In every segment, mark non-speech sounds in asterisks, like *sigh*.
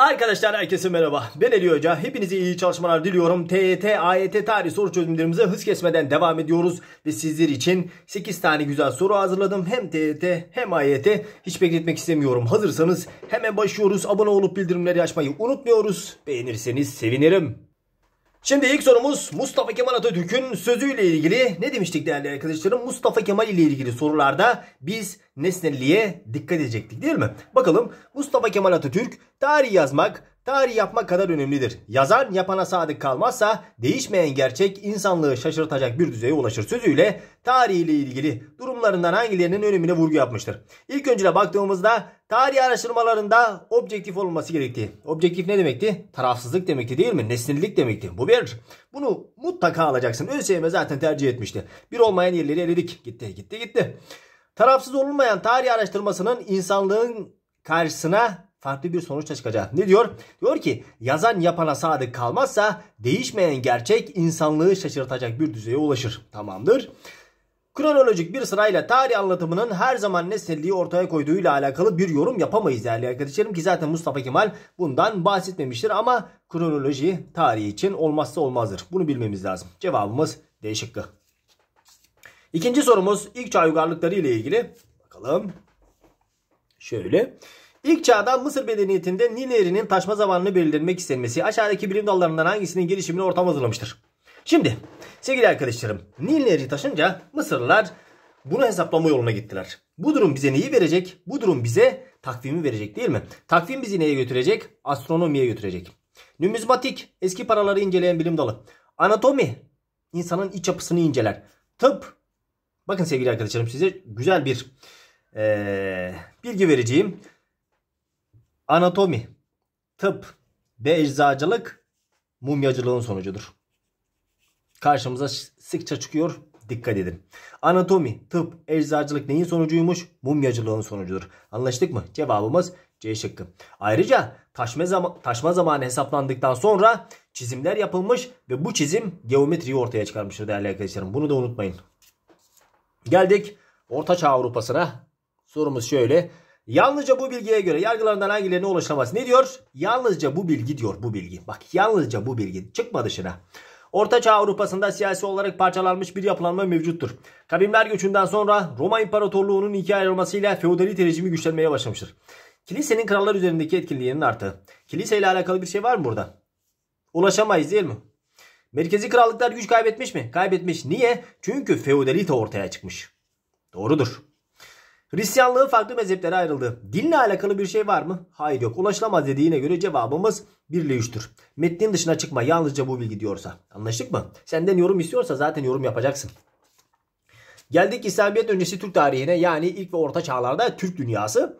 Arkadaşlar herkese merhaba. Ben Ali Hoca. Hepinize iyi çalışmalar diliyorum. TET AYT e tarih soru çözümlerimize hız kesmeden devam ediyoruz. Ve sizler için 8 tane güzel soru hazırladım. Hem TET e hem AYT. E Hiç bekletmek istemiyorum. Hazırsanız hemen başlıyoruz. Abone olup bildirimleri açmayı unutmuyoruz. Beğenirseniz sevinirim. Şimdi ilk sorumuz Mustafa Kemal Atatürk'ün sözüyle ilgili ne demiştik değerli arkadaşlarım? Mustafa Kemal ile ilgili sorularda biz nesnelliğe dikkat edecektik değil mi? Bakalım Mustafa Kemal Atatürk tarih yazmak tarih yapmak kadar önemlidir. Yazar yapana sadık kalmazsa değişmeyen gerçek insanlığı şaşırtacak bir düzeye ulaşır sözüyle tarihiyle ilgili durumlarından hangilerinin önemine vurgu yapmıştır. İlk öncüne baktığımızda tarih araştırmalarında objektif olması gerektiği. Objektif ne demekti? Tarafsızlık demekti değil mi? Nesnillik demekti. Bu bir. Bunu mutlaka alacaksın. ÖSYM zaten tercih etmişti. Bir olmayan yerleri eledik. Gitti gitti gitti. Tarafsız olunmayan tarih araştırmasının insanlığın karşısına farklı bir sonuçla çıkacak. Ne diyor? Diyor ki yazan yapana sadık kalmazsa değişmeyen gerçek insanlığı şaşırtacak bir düzeye ulaşır. Tamamdır. Kronolojik bir sırayla tarih anlatımının her zaman neselliği ortaya koyduğuyla alakalı bir yorum yapamayız değerli arkadaşlarım ki zaten Mustafa Kemal bundan bahsetmemiştir ama kronoloji tarihi için olmazsa olmazdır. Bunu bilmemiz lazım. Cevabımız D şıkkı. İkinci sorumuz ilk Çağ uygarlıkları ile ilgili. Bakalım. Şöyle. İlk çağda Mısır medeniyetinde Nil Nehri'nin taşma zamanını belirlemek istenmesi aşağıdaki bilim dallarından hangisinin girişimini ortam hazırlamıştır? Şimdi sevgili arkadaşlarım Nil Nehri taşınca Mısırlılar bunu hesaplama yoluna gittiler. Bu durum bize neyi verecek? Bu durum bize takvimi verecek değil mi? Takvim bizi neye götürecek? Astronomiye götürecek. Nümizmatik eski paraları inceleyen bilim dalı. Anatomi insanın iç yapısını inceler. Tıp bakın sevgili arkadaşlarım size güzel bir ee, bilgi vereceğim. Anatomi, tıp ve eczacılık mumyacılığın sonucudur. Karşımıza sıkça çıkıyor. Dikkat edin. Anatomi, tıp, eczacılık neyin sonucuymuş? Mumyacılığın sonucudur. Anlaştık mı? Cevabımız C şıkkı. Ayrıca taşma, zam taşma zamanı hesaplandıktan sonra çizimler yapılmış ve bu çizim geometriyi ortaya çıkarmıştır değerli arkadaşlarım. Bunu da unutmayın. Geldik Orta Çağ Avrupa'sına. Sorumuz şöyle. Yalnızca bu bilgiye göre yargılarından hangilerine ulaşılamaz? Ne diyor? Yalnızca bu bilgi diyor bu bilgi. Bak yalnızca bu bilgi. Çıkma dışına. Orta Çağ Avrupa'sında siyasi olarak parçalanmış bir yapılanma mevcuttur. Kavimler göçünden sonra Roma İmparatorluğu'nun ikiye ayrılmasıyla feodalite rejimi güçlenmeye başlamıştır. Kilisenin krallar üzerindeki etkinliğinin arttı. Kiliseyle alakalı bir şey var mı burada? Ulaşamayız değil mi? Merkezi krallıklar güç kaybetmiş mi? Kaybetmiş. Niye? Çünkü feodalite ortaya çıkmış. Doğrudur. Hristiyanlığı farklı mezheplere ayrıldı. Dinle alakalı bir şey var mı? Hayır yok. Ulaşılamaz dediğine göre cevabımız 1 ile 3'tür. Metnin dışına çıkma yalnızca bu bilgi diyorsa. Anlaştık mı? Senden yorum istiyorsa zaten yorum yapacaksın. Geldik İslamiyet öncesi Türk tarihine yani ilk ve orta çağlarda Türk dünyası.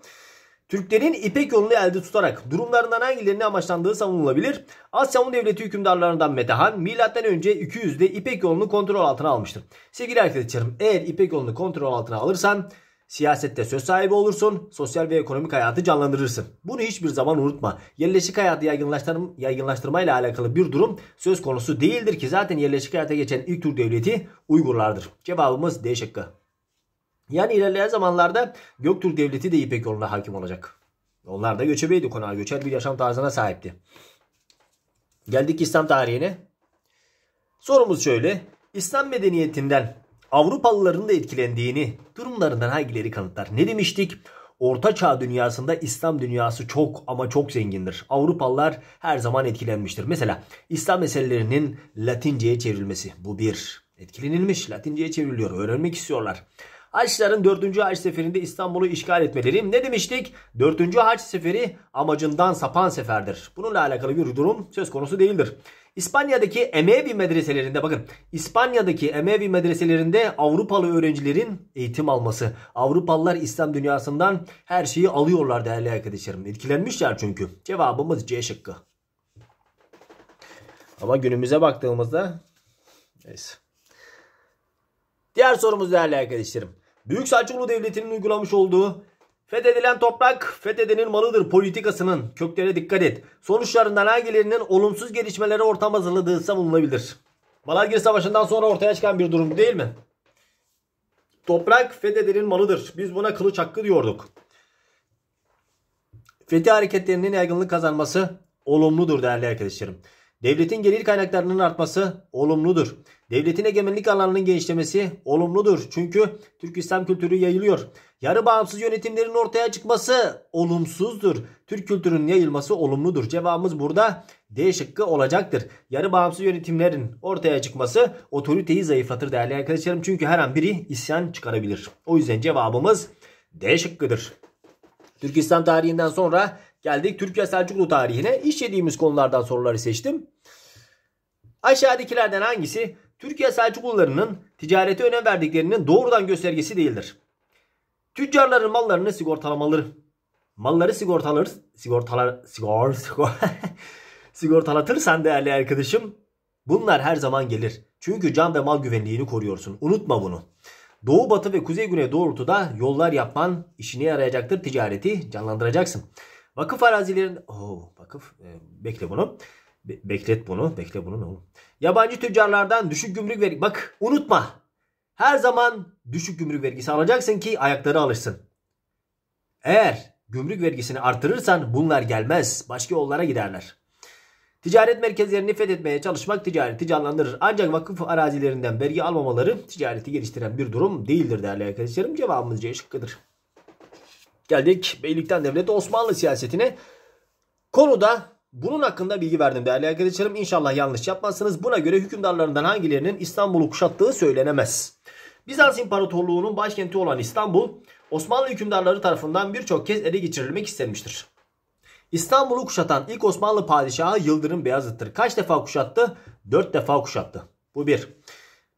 Türklerin İpek yolunu elde tutarak durumlarından hangilerinin amaçlandığı savunulabilir. Asyamu devleti hükümdarlarından Metehan MÖ 200'de İpek yolunu kontrol altına almıştır. Sevgili arkadaşlarım eğer İpek yolunu kontrol altına alırsan Siyasette söz sahibi olursun, sosyal ve ekonomik hayatı canlandırırsın. Bunu hiçbir zaman unutma. Yerleşik hayatı yaygınlaştırma, yaygınlaştırmayla alakalı bir durum söz konusu değildir ki zaten yerleşik hayata geçen ilk Türk devleti Uygurlardır. Cevabımız D şıkkı. Yani ilerleyen zamanlarda Göktürk Devleti de İpek yoluna hakim olacak. Onlar da göçebeydi konağa. Göçer bir yaşam tarzına sahipti. Geldik İslam tarihine. Sorumuz şöyle. İslam medeniyetinden Avrupalıların da etkilendiğini durumlarından hangileri kanıtlar? Ne demiştik? Orta Çağ dünyasında İslam dünyası çok ama çok zengindir. Avrupalılar her zaman etkilenmiştir. Mesela İslam meselelerinin Latinceye çevrilmesi. Bu bir. Etkilenilmiş. Latinceye çevriliyor. Öğrenmek istiyorlar. Haçların 4. Haç Seferi'nde İstanbul'u işgal etmeleri ne demiştik? 4. Haç Seferi amacından sapan seferdir. Bununla alakalı bir durum söz konusu değildir. İspanya'daki Emevi medreselerinde bakın İspanya'daki Emevi medreselerinde Avrupalı öğrencilerin eğitim alması. Avrupalılar İslam dünyasından her şeyi alıyorlar değerli arkadaşlarım. Etkilenmişler çünkü. Cevabımız C şıkkı. Ama günümüze baktığımızda neyse. Diğer sorumuz değerli arkadaşlarım. Büyük Selçuklu Devleti'nin uygulamış olduğu fethedilen toprak fethedenin malıdır politikasının köklere dikkat et. Sonuçlarından hangilerinin olumsuz gelişmeleri ortam hazırladığı savunulabilir. Malagir Savaşı'ndan sonra ortaya çıkan bir durum değil mi? Toprak fethedenin malıdır. Biz buna kılıç hakkı diyorduk. Fethi hareketlerinin yaygınlık kazanması olumludur değerli arkadaşlarım. Devletin gelir kaynaklarının artması olumludur. Devletin egemenlik alanının genişlemesi olumludur. Çünkü Türk İslam kültürü yayılıyor. Yarı bağımsız yönetimlerin ortaya çıkması olumsuzdur. Türk kültürünün yayılması olumludur. Cevabımız burada D şıkkı olacaktır. Yarı bağımsız yönetimlerin ortaya çıkması otoriteyi zayıflatır değerli arkadaşlarım. Çünkü her an biri isyan çıkarabilir. O yüzden cevabımız D şıkkıdır. Türkistan tarihinden sonra Geldik Türkiye Selçuklu tarihine. İşlediğimiz konulardan soruları seçtim. Aşağıdakilerden hangisi Türkiye Selçuklularının ticarete önem verdiklerinin doğrudan göstergesi değildir? Tüccarların mallarını sigortalamaları, malları sigortalar, sigortalar, sigor, sigor, *laughs* sigortalatırsan değerli arkadaşım bunlar her zaman gelir. Çünkü can ve mal güvenliğini koruyorsun. Unutma bunu. Doğu batı ve kuzey güney doğrultuda yollar yapman işine yarayacaktır ticareti canlandıracaksın. Vakıf arazilerin, Oo, vakıf... E, bekle bunu. Be- beklet bunu. Bekle bunu ne oğlum. Yabancı tüccarlardan düşük gümrük vergi... Bak unutma. Her zaman düşük gümrük vergisi alacaksın ki ayakları alışsın. Eğer gümrük vergisini artırırsan bunlar gelmez. Başka yollara giderler. Ticaret merkezlerini fethetmeye çalışmak ticareti canlandırır. Ancak vakıf arazilerinden vergi almamaları ticareti geliştiren bir durum değildir değerli arkadaşlarım. Cevabımız C şıkkıdır. Geldik beylikten devlet Osmanlı siyasetine. Konuda bunun hakkında bilgi verdim değerli arkadaşlarım. İnşallah yanlış yapmazsınız. Buna göre hükümdarlarından hangilerinin İstanbul'u kuşattığı söylenemez. Bizans İmparatorluğu'nun başkenti olan İstanbul, Osmanlı hükümdarları tarafından birçok kez ele geçirilmek istenmiştir. İstanbul'u kuşatan ilk Osmanlı padişahı Yıldırım Beyazıt'tır. Kaç defa kuşattı? 4 defa kuşattı. Bu bir.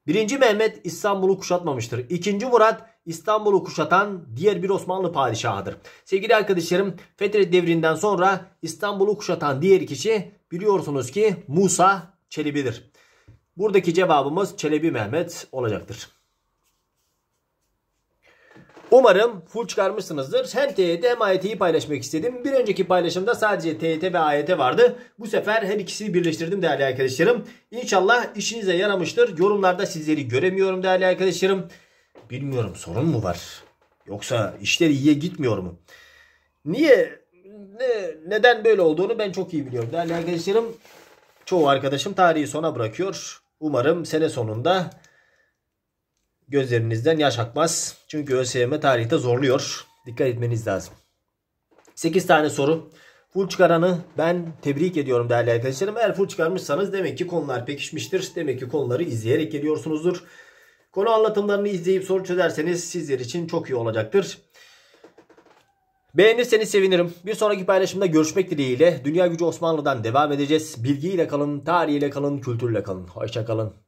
Birinci Mehmet İstanbul'u kuşatmamıştır. İkinci Murat İstanbul'u kuşatan diğer bir Osmanlı padişahıdır. Sevgili arkadaşlarım Fetret devrinden sonra İstanbul'u kuşatan diğer kişi biliyorsunuz ki Musa Çelebi'dir. Buradaki cevabımız Çelebi Mehmet olacaktır. Umarım full çıkarmışsınızdır. Hem TYT hem AYT'yi paylaşmak istedim. Bir önceki paylaşımda sadece TYT ve AYT vardı. Bu sefer her ikisini birleştirdim değerli arkadaşlarım. İnşallah işinize yaramıştır. Yorumlarda sizleri göremiyorum değerli arkadaşlarım. Bilmiyorum sorun mu var? Yoksa işler iyiye gitmiyor mu? Niye? Ne, neden böyle olduğunu ben çok iyi biliyorum değerli arkadaşlarım. Çoğu arkadaşım tarihi sona bırakıyor. Umarım sene sonunda gözlerinizden yaş akmaz. Çünkü ÖSYM tarihte zorluyor. Dikkat etmeniz lazım. 8 tane soru. Full çıkaranı ben tebrik ediyorum değerli arkadaşlarım. Eğer full çıkarmışsanız demek ki konular pekişmiştir. Demek ki konuları izleyerek geliyorsunuzdur. Konu anlatımlarını izleyip soru çözerseniz sizler için çok iyi olacaktır. Beğenirseniz sevinirim. Bir sonraki paylaşımda görüşmek dileğiyle Dünya Gücü Osmanlı'dan devam edeceğiz. Bilgiyle kalın, tarihiyle kalın, kültürle kalın. Hoşça kalın.